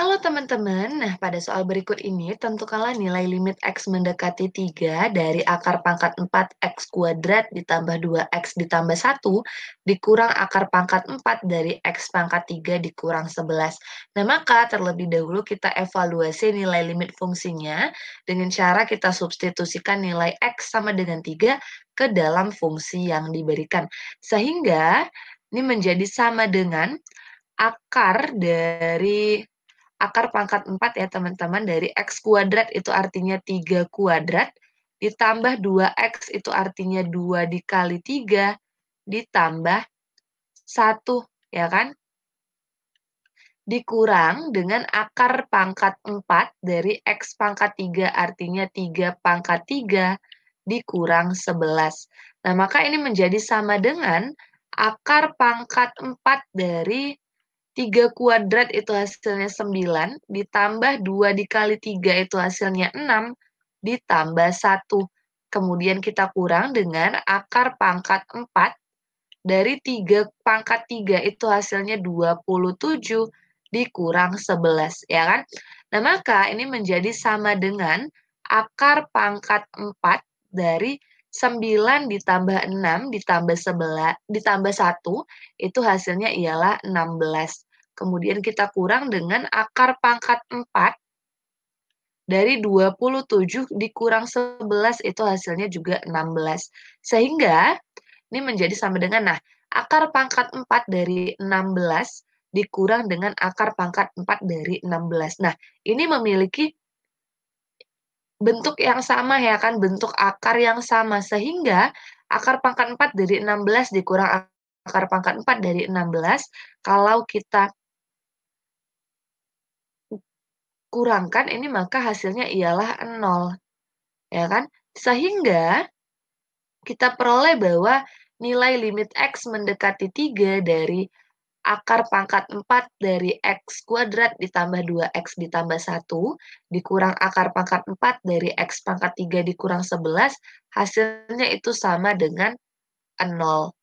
Halo teman-teman, nah pada soal berikut ini tentu tentukanlah nilai limit X mendekati 3 dari akar pangkat 4X kuadrat ditambah 2X ditambah 1 dikurang akar pangkat 4 dari X pangkat 3 dikurang 11. Nah maka terlebih dahulu kita evaluasi nilai limit fungsinya dengan cara kita substitusikan nilai X sama dengan 3 ke dalam fungsi yang diberikan. Sehingga ini menjadi sama dengan akar dari akar pangkat 4 ya teman-teman dari X kuadrat itu artinya 3 kuadrat ditambah 2X itu artinya 2 dikali 3 ditambah 1 ya kan dikurang dengan akar pangkat 4 dari X pangkat 3 artinya 3 pangkat 3 dikurang 11. Nah, maka ini menjadi sama dengan akar pangkat 4 dari 3 kuadrat itu hasilnya 9, ditambah 2 dikali 3 itu hasilnya 6, ditambah 1. Kemudian kita kurang dengan akar pangkat 4, dari 3 pangkat 3 itu hasilnya 27, dikurang 11, ya kan? Nah, maka ini menjadi sama dengan akar pangkat 4 dari 9 ditambah 6 ditambah 11 ditambah 1 itu hasilnya ialah 16. Kemudian kita kurang dengan akar pangkat 4 dari 27 dikurang 11 itu hasilnya juga 16. Sehingga ini menjadi sama dengan nah, akar pangkat 4 dari 16 dikurang dengan akar pangkat 4 dari 16. Nah, ini memiliki bentuk hmm. yang sama ya kan, bentuk akar yang sama. Sehingga akar pangkat 4 dari 16 dikurang akar pangkat 4 dari 16, kalau kita kurangkan ini maka hasilnya ialah 0. Ya kan? Sehingga kita peroleh bahwa nilai limit X mendekati 3 dari akar pangkat 4 dari X kuadrat ditambah 2X ditambah 1, dikurang akar pangkat 4 dari X pangkat 3 dikurang 11, hasilnya itu sama dengan 0.